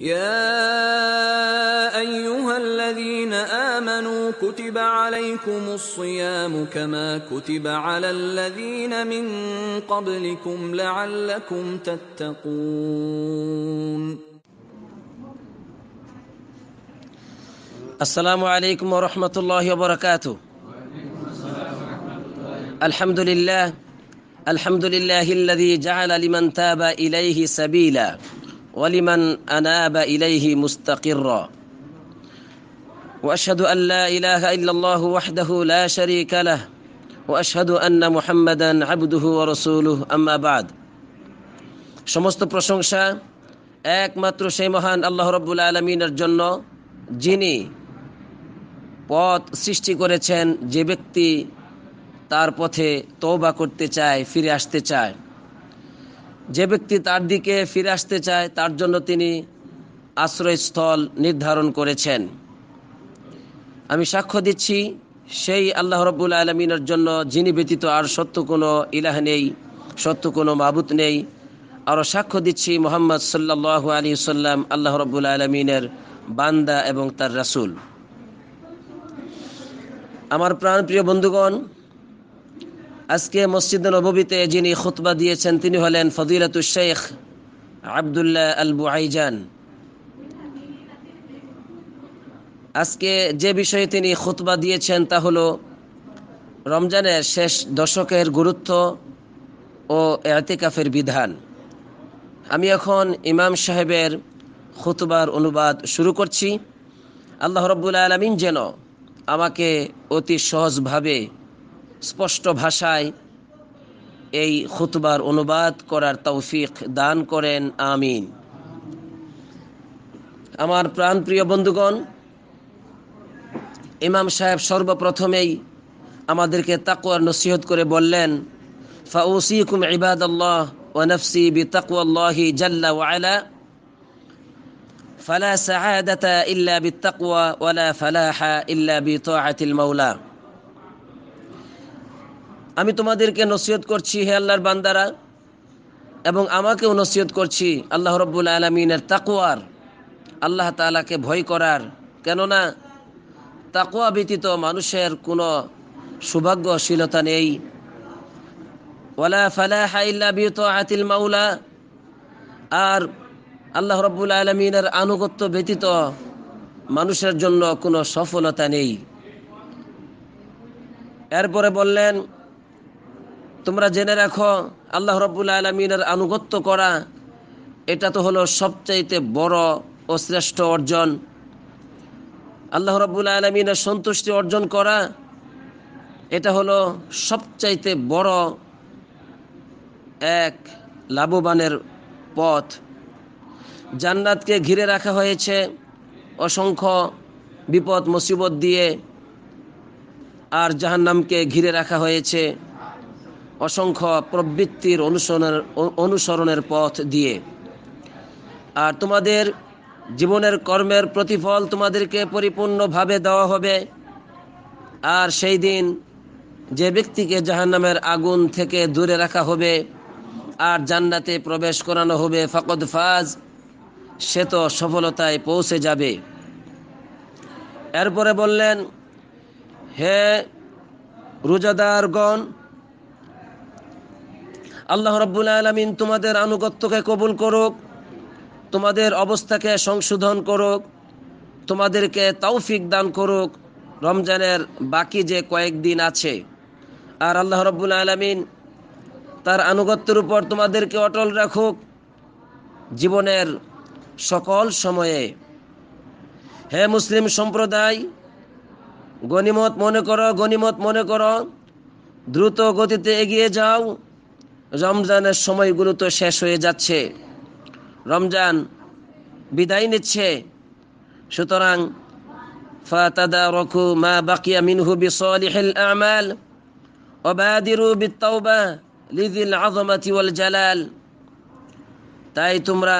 يا ايها الذين امنوا كتب عليكم الصيام كما كتب على الذين من قبلكم لعلكم تتقون السلام عليكم ورحمه الله وبركاته الحمد لله الحمد لله الذي جعل لمن تاب اليه سبيلا ولمن أناب إليه مستقرا وأشهد أن لا إله إلا الله وحده لا شريك له وأشهد أن محمدا عبده ورسوله أما بعد সমস্ত প্রশংসা একমাত্র সেই মহান আল্লাহ রব্বুল আলমিনের জন্য যিনি পথ সৃষ্টি করেছেন যে ব্যক্তি তার পথে তৌবা করতে চায় ফিরে আসতে চায় যে ব্যক্তি তার দিকে ফিরে আসতে চায় তার জন্য তিনি আশ্রয়স্থল নির্ধারণ করেছেন আমি সাক্ষ্য দিচ্ছি সেই আল্লাহ রব্বুল আলমিনের জন্য যিনি ব্যতীত আর সত্য কোনো ইলাহ নেই সত্য কোনো মাবুত নেই আরও সাক্ষ্য দিচ্ছি মোহাম্মদ সাল্লাহ আলী সাল্লাম আল্লাহ রব্বুল আলমিনের বান্দা এবং তার রাসুল আমার প্রাণপ্রিয় বন্ধুগণ আজকে মসজিদ নববীতে যিনি খুতবা দিয়েছেন তিনি হলেন ফদিলাতু শেখ আবদুল্লাহ আল আইজান আজকে যে বিষয়ে তিনি খুতবা দিয়েছেন তা হলো রমজানের শেষ দশকের গুরুত্ব ও এতেকাফের বিধান আমি এখন ইমাম সাহেবের খুতবার অনুবাদ শুরু করছি আল্লাহ রব্বুল আলমিন যেন আমাকে অতি সহজভাবে স্পষ্ট ভাষায় এই খুতবার অনুবাদ করার তৌফিক দান করেন আমিন আমার প্রাণ প্রিয় বন্ধুগণ ইমাম সাহেব সর্বপ্রথমেই আমাদেরকে তাকুয়ার নসিহত করে বললেন ফাউসিকুম বি ونفسي জাল্লা الله جل وعلا فلا سعادة إلا بالتقوى ولا فلاح إلا بطاعة মাওলা আমি তোমাদেরকে নসিহত করছি হে আল্লাহর বান্দারা এবং আমাকেও নসিহত করছি আল্লাহ রব্বুল আলমিনের তাকুয়ার আল্লাহ তালাকে ভয় করার কেননা তাকুয়া ব্যতীত মানুষের কোনো সৌভাগ্যশীলতা নেই ওয়ালা ফালাহা ইল্লা বিত আতিল মাউলা আর আল্লাহ রব্বুল আলমিনের আনুগত্য ব্যতীত মানুষের জন্য কোনো সফলতা নেই এরপরে বললেন তোমরা জেনে রাখো আল্লাহ রব্বুল আলমিনের আনুগত্য করা এটা তো হলো সবচাইতে বড় ও শ্রেষ্ঠ অর্জন আল্লাহ রব্বুল আলমিনের সন্তুষ্টি অর্জন করা এটা হলো সবচাইতে বড় এক লাভবানের পথ জান্নাতকে ঘিরে রাখা হয়েছে অসংখ্য বিপদ মুসিবত দিয়ে আর জাহান্নামকে ঘিরে রাখা হয়েছে অসংখ্য প্রবৃত্তির অনুসরণের অনুসরণের পথ দিয়ে আর তোমাদের জীবনের কর্মের প্রতিফল তোমাদেরকে পরিপূর্ণভাবে দেওয়া হবে আর সেই দিন যে ব্যক্তিকে জাহান্নামের আগুন থেকে দূরে রাখা হবে আর জান্নাতে প্রবেশ করানো হবে ফকদ ফাজ সে তো সফলতায় পৌঁছে যাবে এরপরে বললেন হে রোজাদারগণ আল্লাহ রব্বুল আলমিন তোমাদের আনুগত্যকে কবুল করুক তোমাদের অবস্থাকে সংশোধন করুক তোমাদেরকে তৌফিক দান করুক রমজানের বাকি যে কয়েকদিন আছে আর আল্লাহ রব্বুল আলমিন তার আনুগত্যের উপর তোমাদেরকে অটল রাখুক জীবনের সকল সময়ে হে মুসলিম সম্প্রদায় গনিমত মনে করো গনিমত মনে করো দ্রুত গতিতে এগিয়ে যাও রমজানের সময়গুলো তো শেষ হয়ে যাচ্ছে রমজান বিদায় নিচ্ছে সুতরাং فتداركوا ما بقي منه بصالح الأعمال وبادروا بالتوبة لذي العظمة জালাল তাই তোমরা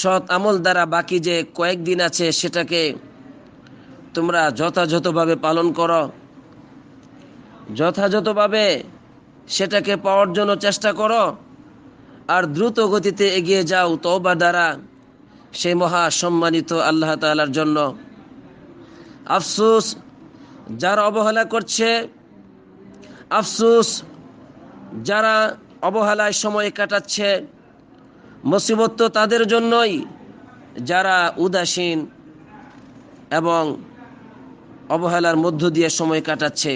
সৎ আমল দ্বারা বাকি যে কয়েকদিন আছে সেটাকে তোমরা যথাযথভাবে পালন করো যথাযথভাবে সেটাকে পাওয়ার জন্য চেষ্টা করো আর দ্রুত গতিতে এগিয়ে যাও তওবা দ্বারা সেই মহা সম্মানিত আল্লাহ তালার জন্য আফসুস যারা অবহেলা করছে আফসুস যারা অবহেলায় সময় কাটাচ্ছে মুসিবত তো তাদের জন্যই যারা উদাসীন এবং অবহেলার মধ্য দিয়ে সময় কাটাচ্ছে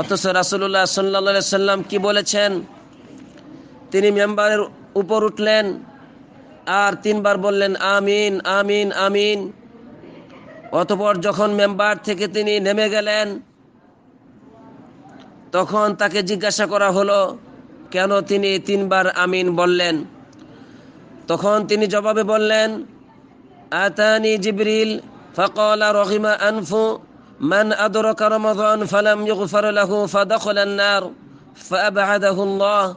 অথচ রাসুল্লাহ সাল্লা সাল্লাম কি বলেছেন তিনি মেম্বারের উপর উঠলেন আর তিনবার বললেন আমিন আমিন আমিন অতপর যখন মেম্বার থেকে তিনি নেমে গেলেন তখন তাকে জিজ্ঞাসা করা হলো কেন তিনি তিনবার আমিন বললেন তখন তিনি জবাবে বললেন আতানি জিবরিল ফকলা রহিমা আনফু من أدرك رمضان فلم يغفر له فدخل النار فأبعده الله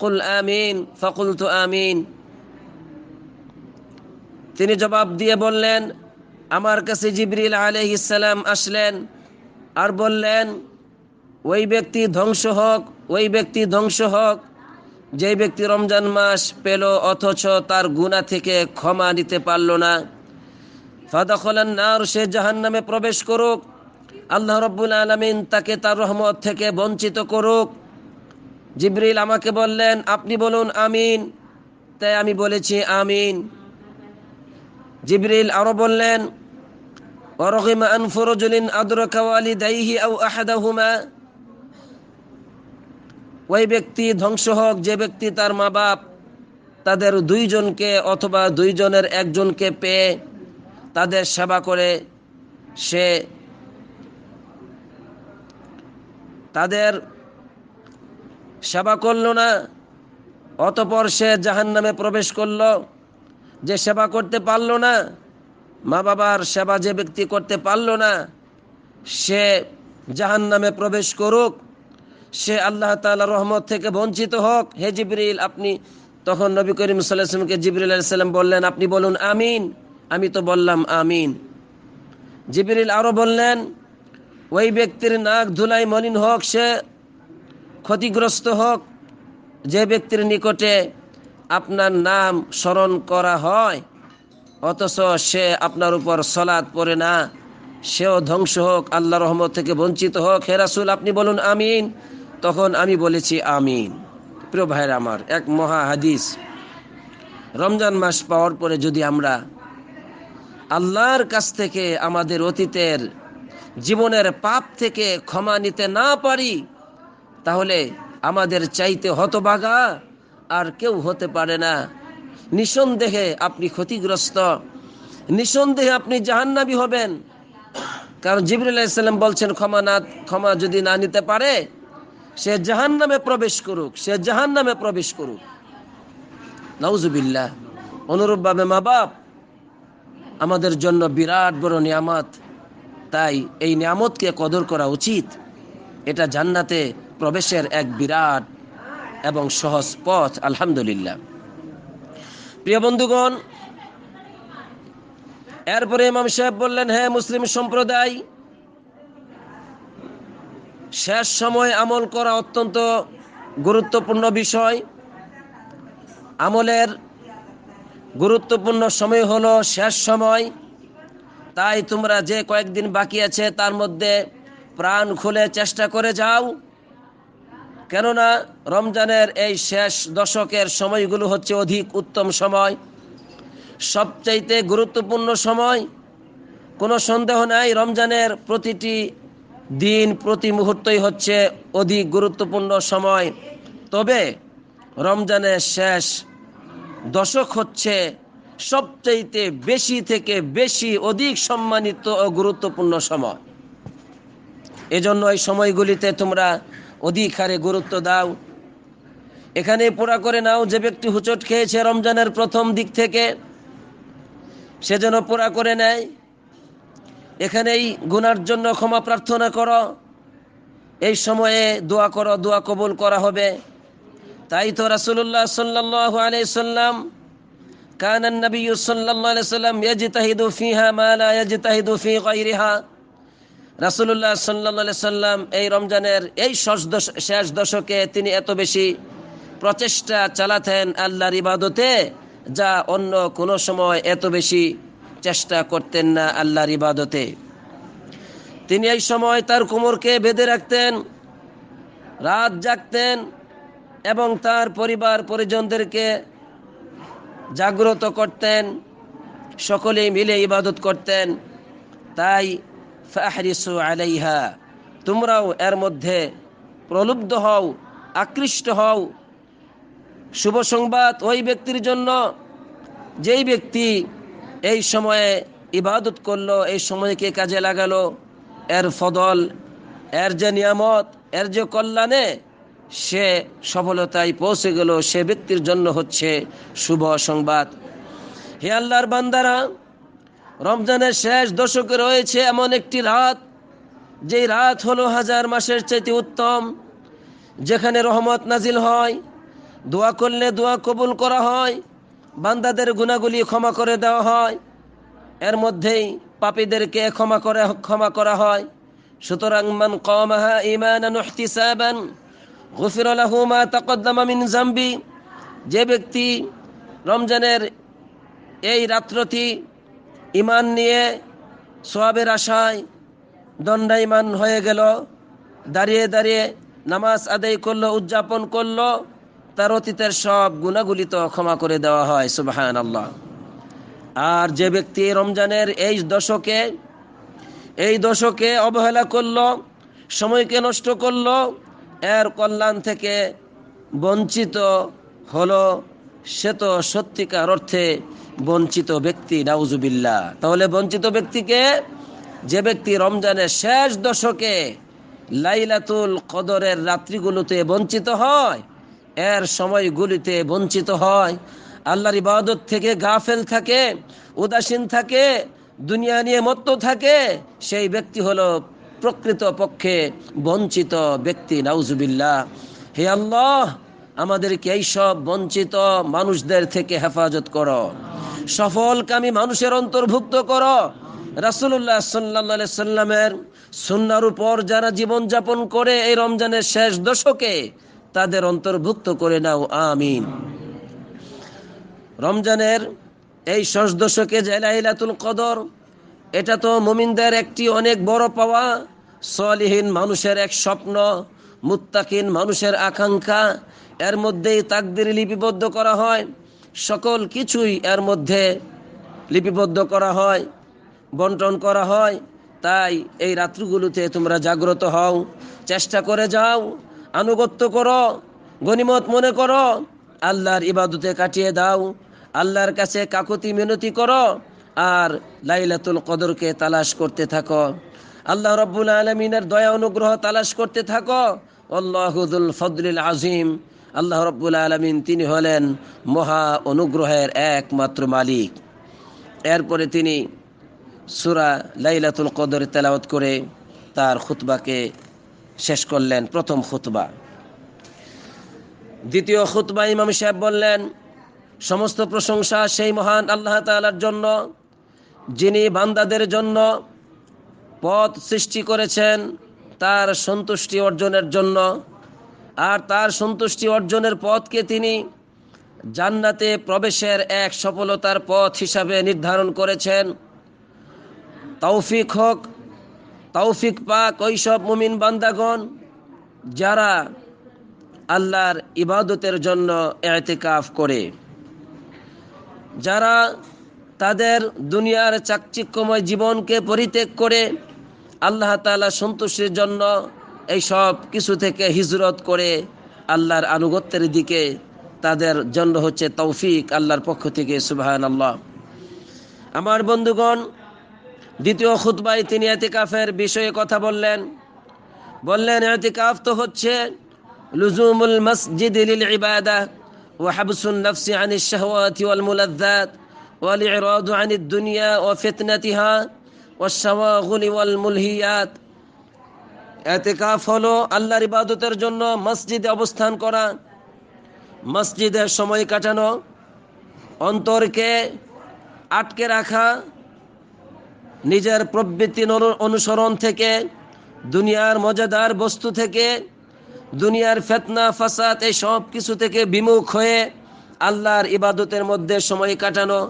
قل آمين فقلت آمين তিনি জবাব দিয়ে বললেন আমার কাছে জিবরিল আলহিসাল্লাম আসলেন আর বললেন ওই ব্যক্তি ধ্বংস হোক ওই ব্যক্তি ধ্বংস হোক যেই ব্যক্তি রমজান মাস পেল অথচ তার গুণা থেকে ক্ষমা নিতে পারল না ফাদা ফাদাখলান নার সে জাহান নামে প্রবেশ করুক আল্লাহ রব্বুল আলমিন তাকে তার রহমত থেকে বঞ্চিত করুক জিবরিল আমাকে বললেন আপনি বলুন আমিন তাই আমি বলেছি আমিন জিবরিল আরো বললেন ওই ব্যক্তি ধ্বংস হোক যে ব্যক্তি তার মা বাপ তাদের দুইজনকে অথবা দুইজনের একজনকে পেয়ে তাদের সেবা করে সে তাদের সেবা করল না অতপর সে জাহান নামে প্রবেশ করল যে সেবা করতে পারল না মা বাবার সেবা যে ব্যক্তি করতে পারল না সে জাহান নামে প্রবেশ করুক সে আল্লাহ তালা রহমত থেকে বঞ্চিত হোক হে জিবরিল আপনি তখন নবী করিম সাল্লাহামকে জিবরিল আলাইসাল্লাম বললেন আপনি বলুন আমিন আমি তো বললাম আমিন জিবরিল আরও বললেন ওই ব্যক্তির নাক ধুলাই মলিন হোক সে ক্ষতিগ্রস্ত হোক যে ব্যক্তির নিকটে আপনার নাম স্মরণ করা হয় অথচ সে আপনার উপর সলাদ পড়ে না সেও ধ্বংস হোক আল্লাহ রহমত থেকে বঞ্চিত হোক হেরাসুল আপনি বলুন আমিন তখন আমি বলেছি আমিন প্রিয় ভাইয়ের আমার এক মহা হাদিস রমজান মাস পাওয়ার পরে যদি আমরা আল্লাহর কাছ থেকে আমাদের অতীতের জীবনের পাপ থেকে ক্ষমা নিতে না পারি তাহলে আমাদের চাইতে হতবাগা আর কেউ হতে পারে না নিঃসন্দেহে আপনি ক্ষতিগ্রস্ত নিঃসন্দেহে আপনি জাহান্নাবি হবেন কারণ জিবরুল্লাহিসাল্লাম বলছেন ক্ষমা না ক্ষমা যদি না নিতে পারে সে জাহান নামে প্রবেশ করুক সে জাহান নামে প্রবেশ করুক নাউজুবিল্লা অনুরূপভাবে মা বাপ আমাদের জন্য বিরাট বড় নিয়ামাত তাই এই নিয়ামতকে কদর করা উচিত এটা জান্নাতে প্রবেশের এক বিরাট এবং সহজ পথ আলহামদুলিল্লাহ প্রিয় বন্ধুগণ এরপরে ইমাম সাহেব বললেন হ্যাঁ মুসলিম সম্প্রদায় শেষ সময় আমল করা অত্যন্ত গুরুত্বপূর্ণ বিষয় আমলের গুরুত্বপূর্ণ সময় হলো শেষ সময় তাই তোমরা যে কয়েকদিন বাকি আছে তার মধ্যে প্রাণ খুলে চেষ্টা করে যাও কেননা রমজানের এই শেষ দশকের সময়গুলো হচ্ছে অধিক উত্তম সময় সবচাইতে গুরুত্বপূর্ণ সময় কোনো সন্দেহ নাই রমজানের প্রতিটি দিন প্রতি মুহূর্তই হচ্ছে অধিক গুরুত্বপূর্ণ সময় তবে রমজানের শেষ দশক হচ্ছে সবচাইতে বেশি থেকে বেশি অধিক সম্মানিত ও গুরুত্বপূর্ণ সময় এজন্য এই সময়গুলিতে তোমরা অধিক হারে গুরুত্ব দাও এখানে পোড়া করে নাও যে ব্যক্তি হুচট খেয়েছে রমজানের প্রথম দিক থেকে সে যেন পোড়া করে নেয় এখানেই গুনার জন্য ক্ষমা প্রার্থনা করো এই সময়ে দোয়া করো দোয়া কবুল করা হবে তাই তো রাসুল্লাহ সাল্লাহ আলাই সাল্লাম كان النبي صلى الله عليه وسلم يجتهد فيها ما لا يجتهد في غيرها রাসুল্লাহ সাল্লা সাল্লাম এই রমজানের এই শেষ দশকে তিনি এত বেশি প্রচেষ্টা চালাতেন আল্লাহর ইবাদতে যা অন্য কোনো সময় এত বেশি চেষ্টা করতেন না আল্লাহর ইবাদতে তিনি এই সময় তার কোমরকে বেঁধে রাখতেন রাত জাগতেন এবং তার পরিবার পরিজনদেরকে জাগ্রত করতেন সকলে মিলে ইবাদত করতেন তাই ফাহরিসু আলাইহা তোমরাও এর মধ্যে প্রলুব্ধ হও আকৃষ্ট হও শুভ সংবাদ ওই ব্যক্তির জন্য যেই ব্যক্তি এই সময়ে ইবাদত করলো এই সময়কে কাজে লাগালো এর ফদল এর যে নিয়ামত এর যে কল্যাণে সে সফলতায় পৌঁছে গেল সে ব্যক্তির জন্য হচ্ছে শুভ সংবাদ হে আল্লাহর বান্দারা রমজানের শেষ দশকে রয়েছে এমন একটি রাত যেই রাত হলো হাজার মাসের চাইতে উত্তম যেখানে রহমত নাজিল হয় দোয়া করলে দোয়া কবুল করা হয় বান্দাদের গুণাগুলি ক্ষমা করে দেওয়া হয় এর মধ্যেই পাপীদেরকে ক্ষমা করে ক্ষমা করা হয় সুতরাং মান কমাহা ইমান গফির আলাহুমা তাকদ্দামা মিন জাম্বি যে ব্যক্তি রমজানের এই রাত্রটি ইমান নিয়ে সোয়াবের আশায় দণ্ডাইমান হয়ে গেল দাঁড়িয়ে দাঁড়িয়ে নামাজ আদায় করলো উদযাপন করলো তার অতীতের সব গুণাগুলি তো ক্ষমা করে দেওয়া হয় সুবাহান আল্লাহ আর যে ব্যক্তি রমজানের এই দশকে এই দশকে অবহেলা করল সময়কে নষ্ট করলো এর কল্যাণ থেকে বঞ্চিত হলো সে তো সত্যিকার অর্থে বঞ্চিত ব্যক্তি নাউজুবিল্লা তাহলে বঞ্চিত ব্যক্তিকে যে ব্যক্তি রমজানের শেষ দশকে লাইলাতুল কদরের রাত্রিগুলোতে বঞ্চিত হয় এর সময়গুলিতে বঞ্চিত হয় আল্লাহর ইবাদত থেকে গাফেল থাকে উদাসীন থাকে দুনিয়া নিয়ে মত্ত থাকে সেই ব্যক্তি হলো প্রকৃত পক্ষে বঞ্চিত ব্যক্তি নাউজুবিল্লা হে আল্লাহ আমাদেরকে এইসব বঞ্চিত মানুষদের থেকে হেফাজত করো সফলকামী মানুষের অন্তর্ভুক্ত করো রাসুল্লাহ সাল্লা সাল্লামের সুন্নার উপর যারা জীবনযাপন করে এই রমজানের শেষ দশকে তাদের অন্তর্ভুক্ত করে নাও আমিন রমজানের এই শেষ দশকে জেলাইলাতুল কদর এটা তো মুমিনদের একটি অনেক বড় পাওয়া সলিহীন মানুষের এক স্বপ্ন মুত্তাকিন মানুষের আকাঙ্ক্ষা এর মধ্যেই তাকদির লিপিবদ্ধ করা হয় সকল কিছুই এর মধ্যে লিপিবদ্ধ করা হয় বন্টন করা হয় তাই এই রাত্রিগুলোতে তোমরা জাগ্রত হও চেষ্টা করে যাও আনুগত্য করো গণিমত মনে করো আল্লাহর ইবাদতে কাটিয়ে দাও আল্লাহর কাছে কাকতি মিনতি করো আর লাইলাতুল কদরকে তালাশ করতে থাকো আল্লাহ রব্বুল আলমিনের দয়া অনুগ্রহ তালাশ করতে থাকো আল্লাহুদুল ফদরুল আজিম আল্লাহ রব্বুল আলমিন তিনি হলেন মহা অনুগ্রহের একমাত্র মালিক এরপরে তিনি সুরা লাইলাতুল কদর তেলাওত করে তার খুতবাকে শেষ করলেন প্রথম খুতবা দ্বিতীয় খুতবা ইমাম সাহেব বললেন সমস্ত প্রশংসা সেই মহান আল্লাহ তালার জন্য যিনি বান্দাদের জন্য পথ সৃষ্টি করেছেন তার সন্তুষ্টি অর্জনের জন্য আর তার সন্তুষ্টি অর্জনের পথকে তিনি জান্নাতে প্রবেশের এক সফলতার পথ হিসাবে নির্ধারণ করেছেন তৌফিক হোক তৌফিক পাক সব মুমিন বান্দাগণ যারা আল্লাহর ইবাদতের জন্য এতেকাফ করে যারা তাদের দুনিয়ার চাকচিক্যময় জীবনকে পরিত্যাগ করে আল্লাহ তালা সন্তোষের জন্য এই সব কিছু থেকে হিজরত করে আল্লাহর আনুগত্যের দিকে তাদের জন্য হচ্ছে তৌফিক আল্লাহর পক্ষ থেকে সুবাহান আল্লাহ আমার বন্ধুগণ দ্বিতীয় খুতবাই তিনি এতিকাফের বিষয়ে কথা বললেন বললেন এতিকাফ তো হচ্ছে লুজুমুল মসজিদ লিল ইবাদা ও হাবসুন নফসি আনিস শাহওয়াতি ওয়াল মুলাদ্দাত ওয়াল আনিদ দুনিয়া ও ফিতনাতিহা ওয়াশাওয়াগুনি ওয়াল মুলহিয়াত এতেকাফ হলো আল্লাহর ইবাদতের জন্য মসজিদে অবস্থান করা মসজিদে সময় কাটানো অন্তরকে আটকে রাখা নিজের প্রবৃত্তি অনুসরণ থেকে দুনিয়ার মজাদার বস্তু থেকে দুনিয়ার ফেতনা ফাসাদ এই সব কিছু থেকে বিমুখ হয়ে আল্লাহর ইবাদতের মধ্যে সময় কাটানো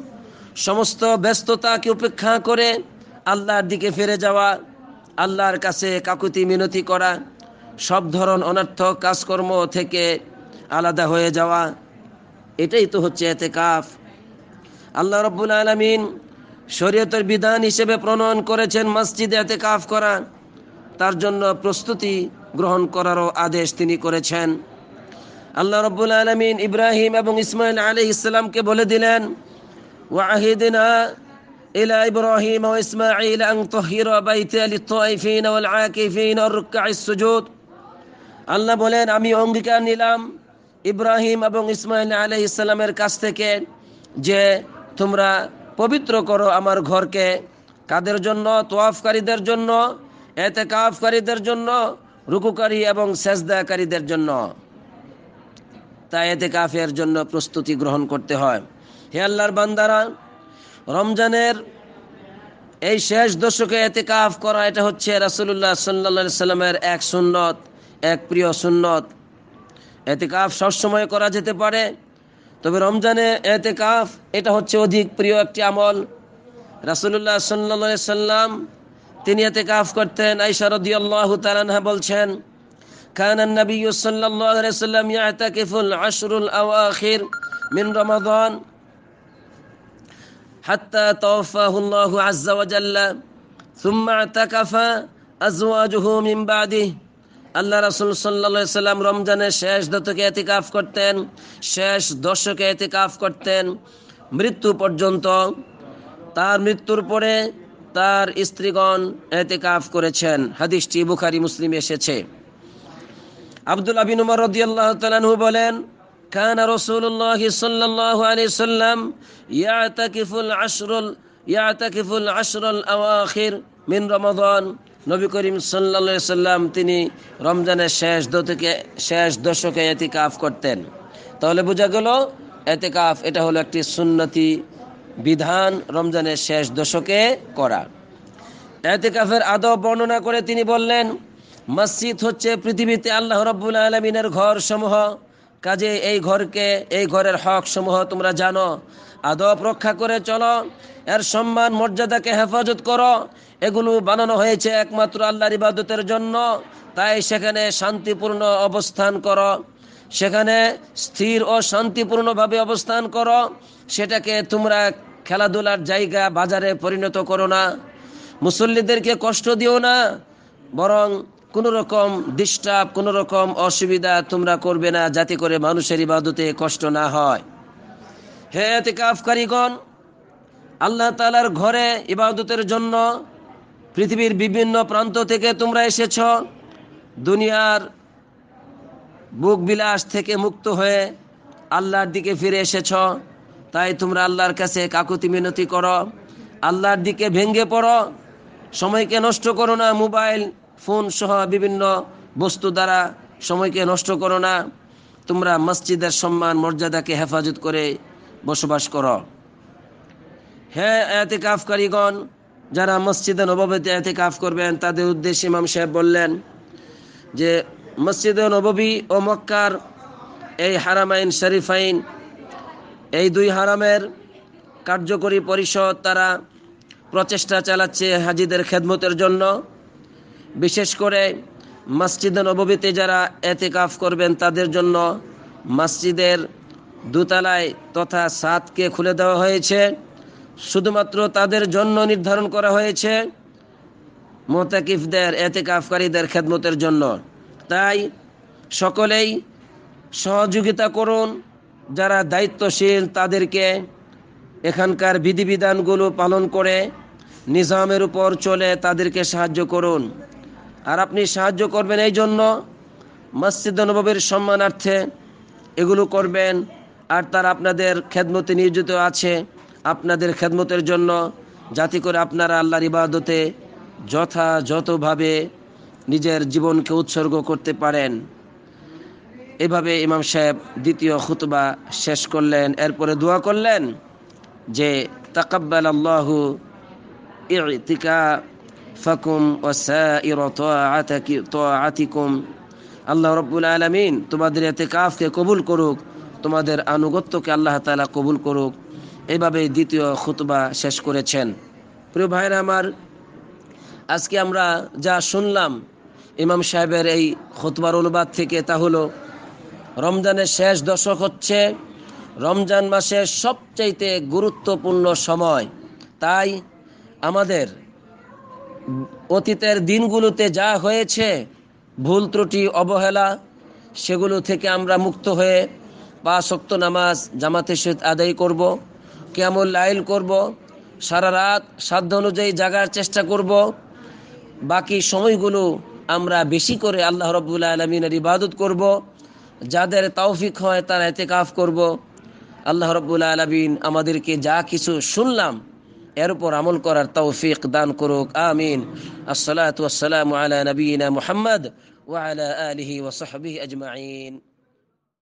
সমস্ত ব্যস্ততাকে উপেক্ষা করে আল্লাহর দিকে ফিরে যাওয়া আল্লাহর কাছে কাকুতি মিনতি করা সব ধরন অনার্থক কাজকর্ম থেকে আলাদা হয়ে যাওয়া এটাই তো হচ্ছে এতে কাফ আল্লাহ রব্বুল আলমিন শরীয়তের বিধান হিসেবে প্রণয়ন করেছেন মসজিদে এতে কাফ করা তার জন্য প্রস্তুতি গ্রহণ করারও আদেশ তিনি করেছেন আল্লাহ রব্বুল আলমিন ইব্রাহিম এবং ইসমাইল আলী ইসলামকে বলে দিলেন ওয়াহিদিনা إلى إبراهيم وإسماعيل أن طهر بيتي للطائفين والعاكفين والركع السجود আল্লাহ বলেন আমি অঙ্গীকার নিলাম ইব্রাহিম এবং ইসমাইল আলহ ইসলামের কাছ থেকে যে তোমরা পবিত্র করো আমার ঘরকে কাদের জন্য তোয়াফকারীদের জন্য এতে কাফকারীদের জন্য রুকুকারী এবং সেজদাকারীদের জন্য তাই এতে কাফের জন্য প্রস্তুতি গ্রহণ করতে হয় হে আল্লাহর বান্দারা রমজানের এই শেষ দশকে এতে কাফ করা এটা হচ্ছে রাসুল্লাহ সাল্লা সাল্লামের এক সুন্নত এক প্রিয় সুন্নত কাফ সবসময় করা যেতে পারে তবে রমজানে এতে কাফ এটা হচ্ছে অধিক প্রিয় একটি আমল রাসুল্লাহ সাল্লা সাল্লাম তিনি এতে কাফ করতেন আইসারদি আল্লাহ তালানহা বলছেন كان النبي صلى الله عليه وسلم يعتكف العشر الأواخر من رمضان الله عز وجل সুম্মা তাকাফা আজওয়াজুহু من بعده আল্লাহ রাসুল সাল্লা সাল্লাম রমজানের শেষ দতকে এতিকাফ করতেন শেষ দশকে এতিকাফ করতেন মৃত্যু পর্যন্ত তার মৃত্যুর পরে তার স্ত্রীগণ কাফ করেছেন হাদিসটি বুখারি মুসলিম এসেছে আবদুল বিন উমর রদিয়াল্লাহ তালানহু বলেন كان رسول الله صلى الله عليه وسلم يعتكف العشر يعتكف العشر الأواخر من رمضان নবী করিম সাল্লা সাল্লাম তিনি রমজানের শেষ থেকে শেষ দশকে এতিকাফ করতেন তাহলে বোঝা গেল এতিকাফ এটা হলো একটি সুন্নতি বিধান রমজানের শেষ দশকে করা এতিকাফের আদব বর্ণনা করে তিনি বললেন মসজিদ হচ্ছে পৃথিবীতে আল্লাহ রব্বুল আলমিনের ঘর সমূহ কাজে এই ঘরকে এই ঘরের হক সমূহ তোমরা জানো আদব রক্ষা করে চলো এর সম্মান মর্যাদাকে হেফাজত করো এগুলো বানানো হয়েছে একমাত্র আল্লাহর ইবাদতের জন্য তাই সেখানে শান্তিপূর্ণ অবস্থান করো সেখানে স্থির ও শান্তিপূর্ণভাবে অবস্থান করো সেটাকে তোমরা খেলাধুলার জায়গা বাজারে পরিণত করো না মুসল্লিদেরকে কষ্ট দিও না বরং কোন রকম ডিস্টার্ব কোনো রকম অসুবিধা তোমরা করবে না যাতে করে মানুষের ইবাদতে কষ্ট না হয় হ্যাঁ কাফকারীগণ আল্লাহ তালার ঘরে ইবাদতের জন্য পৃথিবীর বিভিন্ন প্রান্ত থেকে তোমরা এসেছ দুনিয়ার বুক বিলাস থেকে মুক্ত হয়ে আল্লাহর দিকে ফিরে এসেছ তাই তোমরা আল্লাহর কাছে কাকুতি মিনতি করো আল্লাহর দিকে ভেঙ্গে পড়ো সময়কে নষ্ট করো না মোবাইল ফোন সহ বিভিন্ন বস্তু দ্বারা সময়কে নষ্ট করো না তোমরা মসজিদের সম্মান মর্যাদাকে হেফাজত করে বসবাস করো হ্যাঁ কাফকারীগণ যারা মসজিদে এতে কাফ করবেন তাদের উদ্দেশ্যে ইমাম সাহেব বললেন যে মসজিদে নববী ও মক্কার এই হারামাইন শরীফাইন এই দুই হারামের কার্যকরী পরিষদ তারা প্রচেষ্টা চালাচ্ছে হাজিদের খেদমতের জন্য বিশেষ করে মসজিদ নববীতে যারা এতেকাফ করবেন তাদের জন্য মসজিদের দোতলায় তথা সাতকে খুলে দেওয়া হয়েছে শুধুমাত্র তাদের জন্য নির্ধারণ করা হয়েছে মোতাকিফদের এতেকাফকারীদের খেদমতের জন্য তাই সকলেই সহযোগিতা করুন যারা দায়িত্বশীল তাদেরকে এখানকার বিধিবিধানগুলো পালন করে নিজামের উপর চলে তাদেরকে সাহায্য করুন আর আপনি সাহায্য করবেন এই জন্য মসজিদ নবাবের সম্মানার্থে এগুলো করবেন আর তার আপনাদের খেদমতে নিয়োজিত আছে আপনাদের খেদমতের জন্য যাতে করে আপনারা আল্লাহর ইবাদতে যথাযথভাবে নিজের জীবনকে উৎসর্গ করতে পারেন এভাবে ইমাম সাহেব দ্বিতীয় খুতবা শেষ করলেন এরপরে দোয়া করলেন যে তাকাব্বাল আল্লাহ ইতিকা ফাকুম ওয়াসাইর তাআতাকি তাআতিকুম আল্লাহ রব্বুল আলামিন তোমাদের এতেকাফকে কবুল করুক তোমাদের আনুগত্যকে আল্লাহ তাআলা কবুল করুক এভাবেই দ্বিতীয় খুতবা শেষ করেছেন প্রিয় ভাইরা আমার আজকে আমরা যা শুনলাম ইমাম সাহেবের এই খুতবার অনুবাদ থেকে তা হলো রমজানের শেষ দশক হচ্ছে রমজান মাসের সবচাইতে গুরুত্বপূর্ণ সময় তাই আমাদের অতীতের দিনগুলোতে যা হয়েছে ভুল ত্রুটি অবহেলা সেগুলো থেকে আমরা মুক্ত হয়ে বা শক্ত নামাজ জামাতের সহিত আদায় করব কেমন লাইল করব সারা রাত সাধ্য অনুযায়ী জাগার চেষ্টা করব বাকি সময়গুলো আমরা বেশি করে আল্লাহ রবুল্লা আলমিনের ইবাদত করব যাদের তৌফিক হয় তারা এতে কাফ করব আল্লাহ রবুল্লা আলমিন আমাদেরকে যা কিছু শুনলাম এর আমল করার তৌফিক দান করুক আমিন আসসালাত আলা নবীনা মুহাম্মদ ওয়া আলা আলিহি ওয়া সাহবিহি আজমাইন